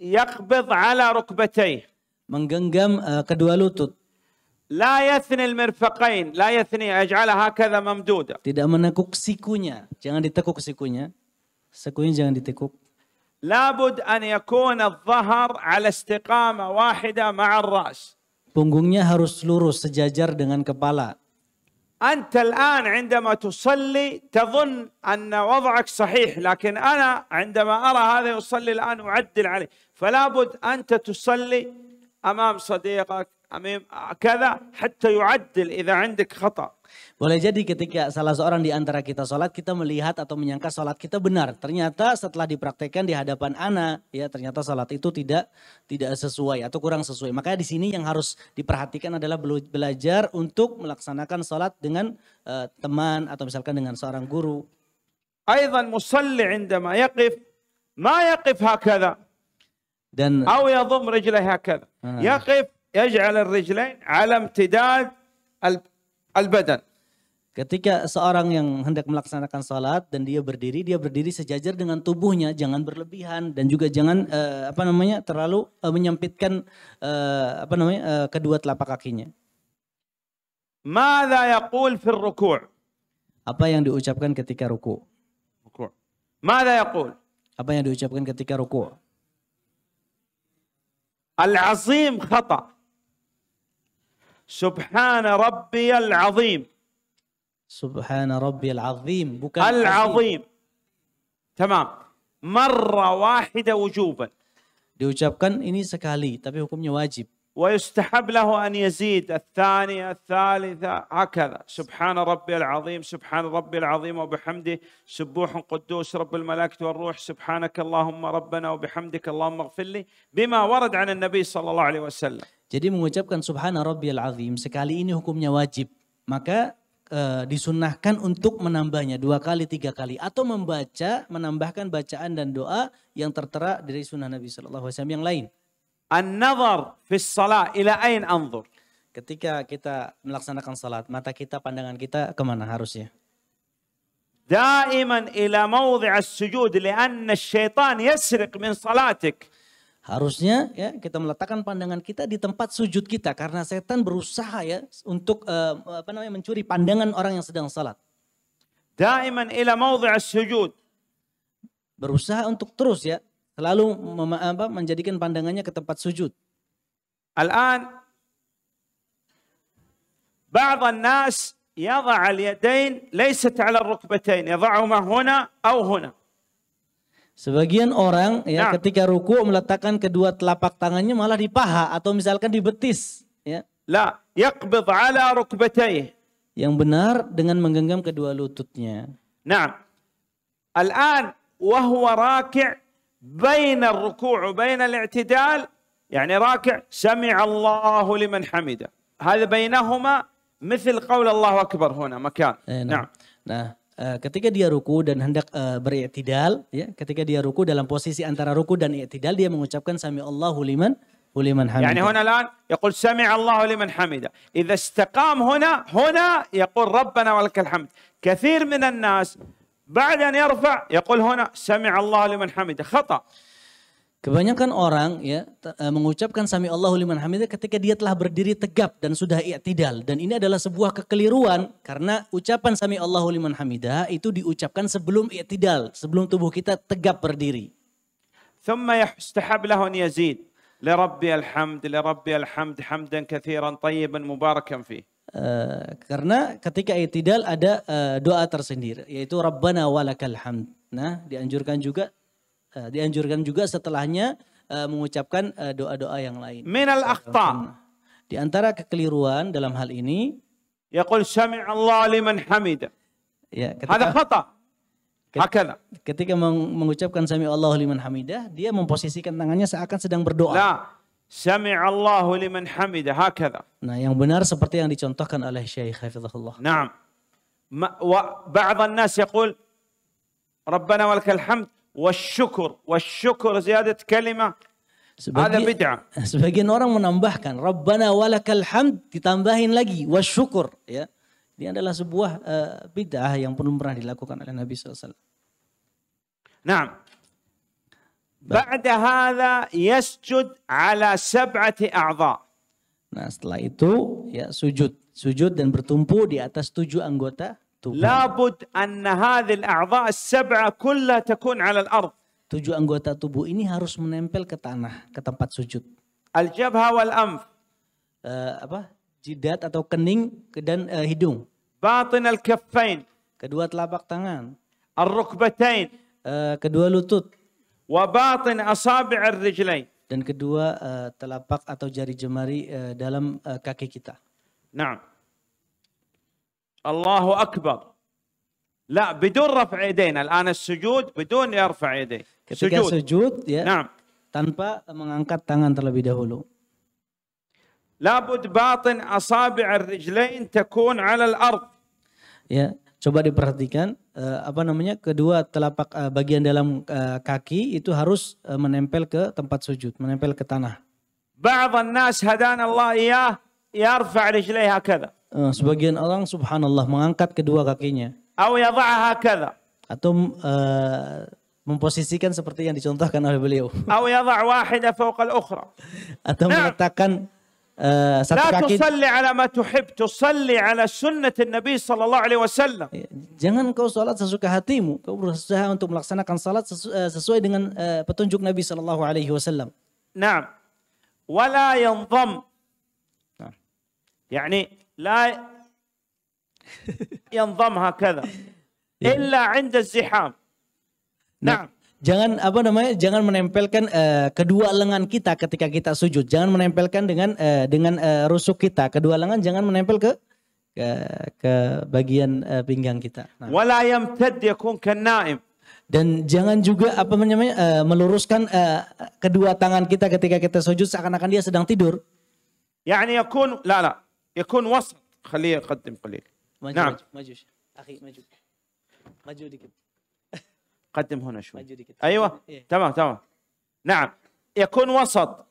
يقبض على ركبتيه menggenggam uh, kedua lutut لا يثني المرفقين لا يثني اجعلها هكذا ممدودة tidak menekuk sikunya jangan ditekuk sikunya sikunya jangan ditekuk لابد أن يكون الظهر على استقامة واحدة مع الرأس punggungnya harus lurus sejajar dengan kepala انت الان عندما تصلي تظن ان وضعك صحيح لكن انا عندما ارى هذا يصلي الان اعدل عليه فلا بد انت تصلي امام صديقك كذا حتى يعدل إذا عندك خطأ Boleh jadi ketika salah seorang di antara kita sholat, kita melihat atau menyangka sholat kita benar. Ternyata setelah dipraktekkan di hadapan anak, ya ternyata sholat itu tidak tidak sesuai atau kurang sesuai. Makanya di sini yang harus diperhatikan adalah belajar untuk melaksanakan sholat dengan uh, teman atau misalkan dengan seorang guru. أيضا مصلي عندما يقف ما يقف هكذا dan Atau يضم رجله هكذا يقف yaj'al ar-rijlain 'ala imtidad al-badan. Ketika seorang yang hendak melaksanakan sholat dan dia berdiri, dia berdiri sejajar dengan tubuhnya, jangan berlebihan dan juga jangan uh, apa namanya terlalu uh, eh, menyempitkan uh, eh, apa namanya uh, kedua telapak kakinya. Mada yaqul fil ruku'? Apa yang diucapkan ketika ruku'? Ruku'. Mada yaqul? Apa yang diucapkan ketika ruku'? Al-azim khata'. سبحان ربي العظيم سبحان ربي العظيم بكاء العظيم تمام مرة واحدة وجوبا diucapkan ini sekali tapi hukumnya wajib ويستحب له أن يزيد الثانية الثالثة هكذا سبحان ربي العظيم سبحان ربي العظيم وبحمده سبوح قدوس رب الملائكة والروح سبحانك اللهم ربنا وبحمدك اللهم اغفر لي بما ورد عن النبي صلى الله عليه وسلم Jadi mengucapkan subhana rabbiyal azim sekali ini hukumnya wajib. Maka e, disunnahkan untuk menambahnya dua kali, tiga kali atau membaca menambahkan bacaan dan doa yang tertera dari sunnah Nabi sallallahu alaihi wasallam yang lain. An-nazar fi shalah ila ain anzur. Ketika kita melaksanakan salat, mata kita, pandangan kita kemana harusnya? Daiman ila mawdi'as sujud li'anna syaitan yasriq min salatik. Harusnya ya kita meletakkan pandangan kita di tempat sujud kita karena setan berusaha ya untuk uh, apa namanya mencuri pandangan orang yang sedang salat. Daiman ila mawdhi' sujud Berusaha untuk terus ya selalu apa, menjadikan pandangannya ke tempat sujud. Al-an بعض الناس يضع اليدين ليست على الركبتين يضعهما هنا أو هنا Sebagian orang ya nah. ketika ruku meletakkan kedua telapak tangannya malah di paha atau misalkan di betis ya. La yaqbid ala rukbatayh. Yang benar dengan menggenggam kedua lututnya. Nah. Al-an wa huwa raki' baina ar-ruku' baina al-i'tidal يعني راكع سمع الله لمن حمده هذا بينهما مثل قول الله أكبر هنا مكان نعم نعم, نعم. Eh, ketika dia ruku dan hendak uh, eh, beriktidal ya ketika dia ruku dalam posisi antara ruku dan iktidal dia mengucapkan sami Allahu liman liman yani huna الان yaqul سمع الله لمن حمده اذا استقام هنا هنا يقول ربنا ولك الحمد كثير بعد ان يرفع yaqul huna سمع الله لمن Kebanyakan orang ya eh, mengucapkan sami Allahu liman hamidah ketika dia telah berdiri tegap dan sudah i'tidal dan ini adalah sebuah kekeliruan karena ucapan sami Allahu liman hamidah itu diucapkan sebelum i'tidal, sebelum tubuh kita tegap berdiri. ثم يستحب له أن يزيد لربي الحمد لربي الحمد حمدا كثيرا طيبا مباركا فيه karena ketika i'tidal ada eh, doa tersendiri yaitu Rabbana walakal hamd. Nah, dianjurkan juga Eh, dianjurkan juga setelahnya uh, mengucapkan eh, doa-doa uh, yang lain. Minal akhta. Di antara kekeliruan dalam hal ini. Yaqul sami' Allah liman hamida. Ya, ketika, Hada khata. Ketika mengucapkan sami' Allah liman hamidah, dia memposisikan tangannya seakan sedang berdoa. Nah. Allah liman hamidah hakadha. Nah, yang benar seperti yang dicontohkan oleh Syekh Hafizahullah. Naam. Wa ba'd an-nas yaqul Rabbana walakal hamd والشكر والشكر زيادة كلمة هذا بدعة. Sebagian orang menambahkan ربنا ولك الحمد ditambahin lagi wasyukur ya. Ini adalah sebuah uh, bid'ah yang belum pernah dilakukan oleh Nabi SAW. Nah, بعد هذا يسجد على سبعة أعضاء. Nah setelah itu ya sujud, sujud dan bertumpu di atas tujuh anggota Tubuh. Labud anna hadhil a'dha as-sab'a kulla takun al-ard. Tujuh anggota tubuh ini harus menempel ke tanah, ke tempat sujud. Al-jabha wal anf. Uh, eh, apa? Jidat atau kening dan uh, hidung. Batin al-kaffain. Kedua telapak tangan. Al rukbatain Uh, eh, kedua lutut. Wa batin asabi' ar-rijlain. Dan kedua uh, telapak atau jari jemari uh, dalam uh, kaki kita. Nah. الله أكبر لا بدون رفع يدين. الآن السجود بدون يرفع يديه ketika sujud, sujud ya نعم tanpa mengangkat tangan terlebih dahulu لابد باطن أصابع الرجلين تكون على الأرض ya coba diperhatikan uh, apa namanya kedua telapak uh, bagian dalam uh, kaki itu harus uh, menempel ke tempat sujud, menempel ke tanah. بعض الناس هدانا الله إياه يرفع رجليه هكذا uh, sebagian orang subhanallah mengangkat kedua kakinya. Atau uh, memposisikan seperti yang dicontohkan oleh beliau. Atau nah. meletakkan uh, satu لا kaki. على ما تحب على سنة النبي صلى الله عليه وسلم jangan kau salat sesuka hatimu kau berusaha untuk melaksanakan salat sesu, uh, sesuai dengan uh, petunjuk Nabi sallallahu alaihi wasallam نعم ولا ينضم يعني لا ينضم هكذا الا عند الزحام نعم Jangan apa namanya? Jangan menempelkan uh, kedua lengan kita ketika kita sujud. Jangan menempelkan dengan uh, dengan uh, rusuk kita. Kedua lengan jangan menempel ke ke, ke bagian uh, pinggang kita. Nah. dan jangan juga apa namanya uh, meluruskan uh, kedua tangan kita ketika kita sujud seakan-akan dia sedang tidur. Yani yakun la la يكون وسط خليه يقدم قليل نعم اخي قدم هنا شوي ايوه تمام تمام نعم يكون وسط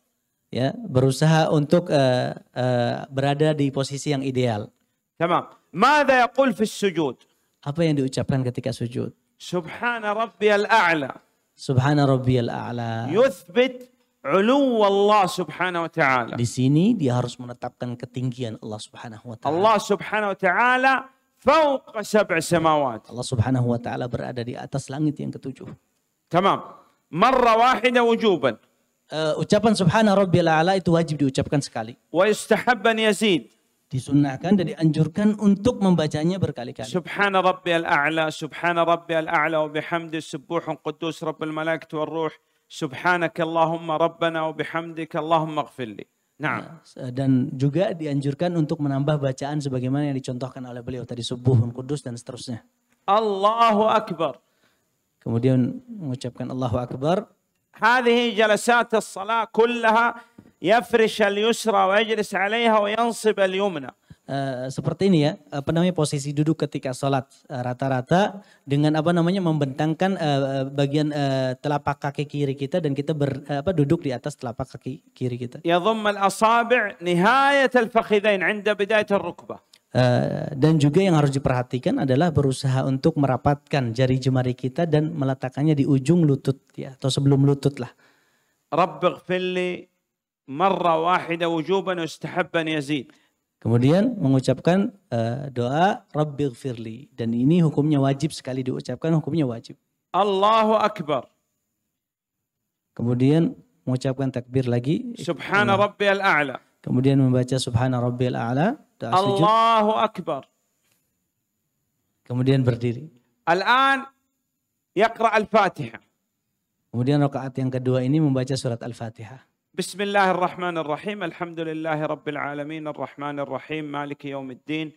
ya berusaha untuk berada di posisi yang ideal. ماذا يقول في السجود? Apa yang diucapkan ketika sujud? ulu Allah Subhanahu wa taala. Di sini dia harus menetapkan ketinggian Allah Subhanahu wa taala. Allah Subhanahu wa taala fauqa sab'a samawat. Allah Subhanahu wa taala berada di atas langit yang ketujuh. Tamam. Marra wahida wujuban. Uh, ucapan subhana rabbil ala itu wajib diucapkan sekali. Wa yustahabban yazid. Disunnahkan dan dianjurkan untuk membacanya berkali-kali. Subhana rabbil a'la, subhana rabbil a'la wa bihamdi subuhun quddus rabbil malaikat wal ruh. Subhanaka Allahumma Rabbana wa bihamdika Allahumma Nah. Dan juga dianjurkan untuk menambah bacaan sebagaimana yang dicontohkan oleh beliau tadi subuh, kudus dan seterusnya. Allahu Akbar. Kemudian mengucapkan Allahu Akbar. هذه جلسات الصلاة كلها يفرش اليسرى ويجلس عليها وينصب اليمنى. Eh, seperti ini ya, apa namanya posisi duduk ketika sholat eh, rata-rata uh, dengan apa namanya membentangkan uh, bagian telapak kaki kiri kita dan kita ber, apa duduk di atas telapak kaki kiri kita. Ya al-asabi' nihayat al 'inda bidayat rukbah dan juga yang harus diperhatikan adalah berusaha untuk merapatkan jari jemari kita dan meletakkannya di ujung lutut ya atau sebelum lutut lah. Rabbighfirli marra wahida wujuban Kemudian mengucapkan uh, doa Firli dan ini hukumnya wajib sekali diucapkan, hukumnya wajib. Allahu akbar. Kemudian mengucapkan takbir lagi. Subhana iya. Rabbil a'la. Kemudian membaca subhana Rabbil a'la, doa sujud. Allahu akbar. Kemudian berdiri. Al-an yaqra al-Fatihah. Kemudian rakaat yang kedua ini membaca surat Al-Fatihah. بسم الله الرحمن الرحيم الحمد لله رب العالمين الرحمن الرحيم مالك يوم الدين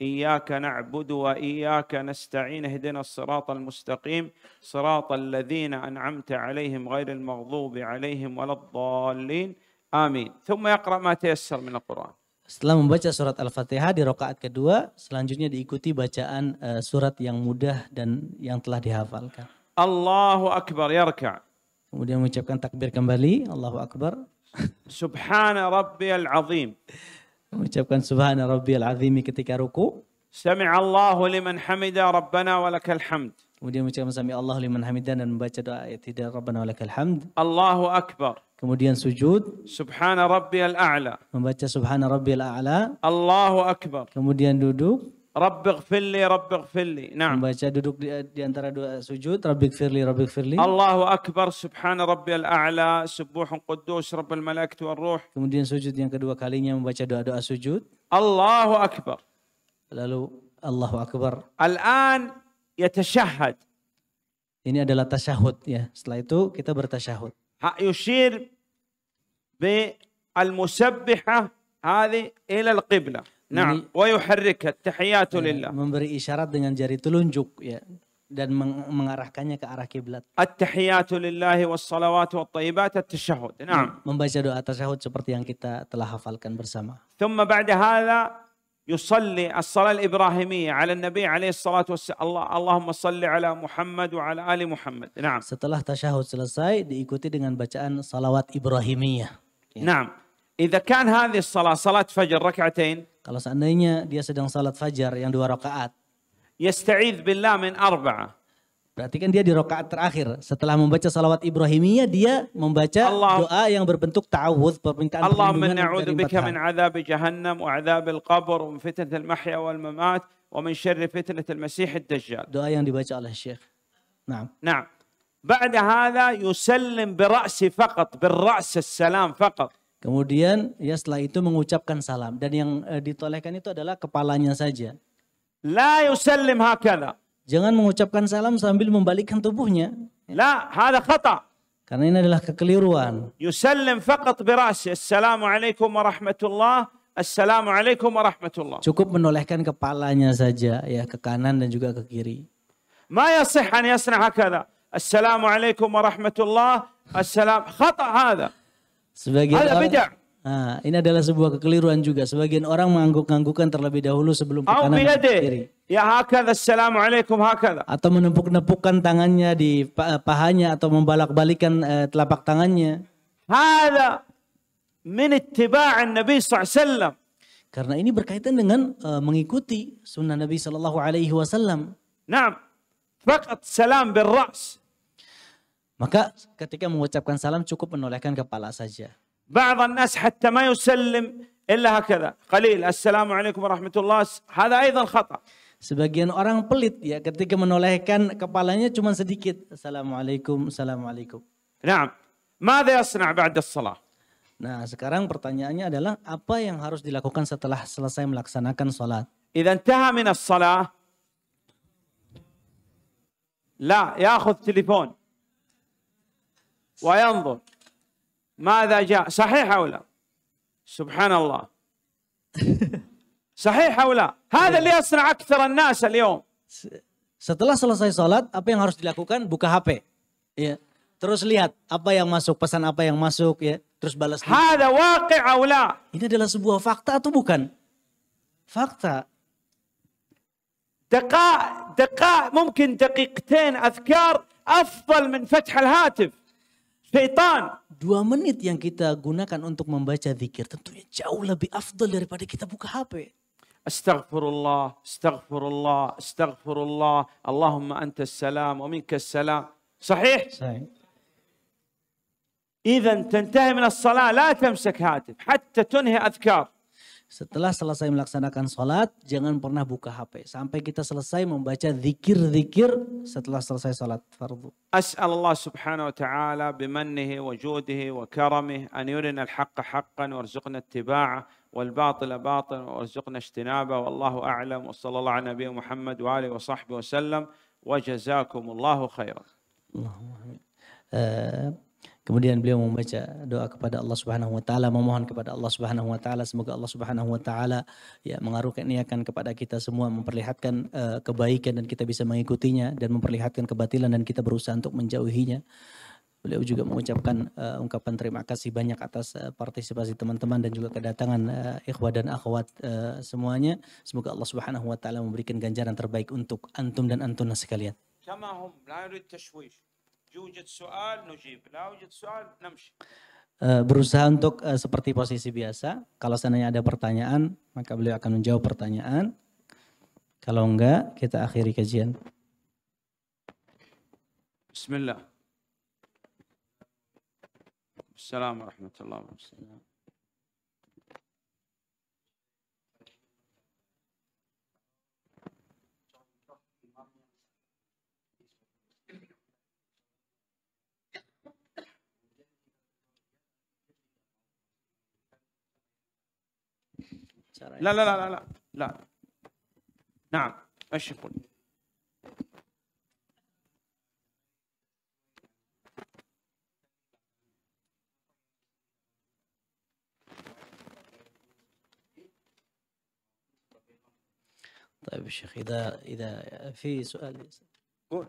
إياك نعبد وإياك نستعين اهدنا الصراط المستقيم صراط الذين أنعمت عليهم غير المغضوب عليهم ولا الضالين آمين ثم يقرأ ما تيسر من القرآن Setelah membaca surat Al-Fatihah di rokaat kedua, selanjutnya diikuti bacaan uh, surat yang mudah dan yang telah dihafalkan. Allahu Akbar, yarka'. Kemudian mengucapkan takbir kembali, Allahu Akbar. Subhana rabbiyal azim. Mengucapkan subhana rabbiyal azim ketika ruku. Sami Allahu liman hamida rabbana walakal hamd. Kemudian mengucapkan sami Allahu liman hamida dan membaca doa ayat tidak rabbana walakal hamd. Allahu akbar. Kemudian sujud. Subhana rabbiyal a'la. Membaca subhana rabbiyal a'la. Allahu akbar. Kemudian duduk. Rabbik firli, Rabbik firli. Nah. Membaca duduk di, di antara dua sujud. Rabbik firli, Rabbik firli. Allahu Akbar, Subhana Rabbi al-A'la, Subuhun Quddus, Rabbil Malaikat wal Ruh. Kemudian sujud yang kedua kalinya membaca doa-doa sujud. Allahu Akbar. Lalu Allahu Akbar. Al-an yatashahad. Ini adalah tashahud ya. Setelah itu kita bertashahud. Ha yushir bi al-musabbihah hadhi ila al-qiblah. نعم ويحرك التحيات لله Memberi isyarat dengan jari telunjuk ya dan mengarahkannya ke arah kiblat. التحيات لله والصلوات والطيبات التشهد نعم Membaca doa tasyahud seperti yang kita telah hafalkan bersama. ثم بعد هذا يصلي الصلاة الإبراهيمية على النبي عليه الصلاة والسلام الله اللهم صل على محمد وعلى آل محمد نعم setelah tasyahud selesai diikuti dengan bacaan salawat Ibrahimiyah ya. نعم إذا كان هذه الصلاة صلاة فجر ركعتين Kalau seandainya dia sedang salat fajar yang dua rakaat. Yasta'idz billah min arba'a. Berarti kan dia di rakaat terakhir setelah membaca salawat Ibrahimiyah dia membaca Allah, doa yang berbentuk ta'awudz permintaan Allah na'udzu bika min adzab jahannam wa adzab al-qabr wa fitnat al-mahya wal mamat wa min syarri fitnat al-masih ad-dajjal. Doa yang dibaca oleh Syekh. Naam. Naam. بعد هذا يسلم برأسه فقط بالرأس السلام فقط Kemudian ya setelah itu mengucapkan salam dan yang uh, ditolehkan itu adalah kepalanya saja. La yusallim hakala. Jangan mengucapkan salam sambil membalikkan tubuhnya. La hada khata. Karena ini adalah kekeliruan. Yusallim faqat bi Assalamu alaikum warahmatullah. Assalamu alaikum warahmatullah. Cukup menolehkan kepalanya saja ya ke kanan dan juga ke kiri. Ma yasih an yasna hakala. Assalamu alaikum warahmatullah. Assalam khata hada. Sebagian Ada beda. Nah, ini adalah sebuah kekeliruan juga. Sebagian orang mengangguk-anggukkan terlebih dahulu sebelum ke kanan kiri. Ya hakadha, assalamualaikum hakadha. Atau menepuk-nepukkan tangannya di eh, pahanya atau membalak-balikan eh, telapak tangannya. Hada min ittiba'an Nabi SAW. Karena ini berkaitan dengan uh, mengikuti sunnah Nabi Sallallahu Alaihi Wasallam. Nah, fakat salam bil ras. Maka ketika mengucapkan salam cukup menolehkan kepala saja. بعض الناس حتى ما يسلم إلا هكذا قليل السلام عليكم ورحمة الله هذا أيضا خطأ Sebagian orang pelit ya ketika menolehkan kepalanya cuma sedikit. Assalamualaikum, assalamualaikum. Naam. Nah, sekarang pertanyaannya adalah apa yang harus dilakukan setelah selesai melaksanakan salat? Idza وينظر ماذا جاء صحيح أو لا سبحان الله صحيح أو لا هذا اللي يصنع أكثر الناس اليوم Setelah selesai sholat, apa yang harus dilakukan? Buka HP. Ya. Terus lihat apa yang masuk, pesan apa yang masuk ya. Terus balas. waqi' Ini adalah sebuah fakta atau bukan? Fakta. دقائق دقائق ممكن دقيقتين اذكار افضل من فتح الهاتف Setan. Dua menit yang kita gunakan untuk membaca zikir tentunya jauh lebih afdal daripada kita buka HP. Astagfirullah, astagfirullah, astagfirullah. Allahumma antas salam wa minkas salam. Sahih? Sahih. إذا تنتهي من الصلاة لا تمسك هاتف حتى تنهي أذكار Setelah selesai melaksanakan sholat, jangan pernah buka HP. Sampai kita selesai membaca zikir-zikir setelah selesai sholat fardu. أسأل الله سبحانه وتعالى بمنه وجوده وكرمه أن يرنا الحق حقا وارزقنا اتباعه والباطل باطلا وارزقنا اجتنابه والله أعلم وصلى الله على نبينا محمد وآله وصحبه وسلم وجزاكم الله خيرا. اللهم آمين. Kemudian beliau membaca doa kepada Allah Subhanahu wa taala, memohon kepada Allah Subhanahu wa taala semoga Allah Subhanahu wa taala ya mengaruhkan niatkan kepada kita semua memperlihatkan uh, kebaikan dan kita bisa mengikutinya dan memperlihatkan kebatilan dan kita berusaha untuk menjauhinya. Beliau juga mengucapkan uh, ungkapan terima kasih banyak atas uh, partisipasi teman-teman dan juga kedatangan uh, ikhwah dan akhwat uh, semuanya. Semoga Allah Subhanahu wa taala memberikan ganjaran terbaik untuk antum dan antuna sekalian. Eh, berusaha untuk eh, seperti posisi biasa. Kalau seandainya ada pertanyaan, maka beliau akan menjawab pertanyaan. Kalau enggak, kita akhiri kajian. Bismillah. Assalamualaikum warahmatullahi wabarakatuh. لا لا لا لا لا, لا. نعم ايش يقول؟ طيب الشيخ اذا اذا في سؤال قول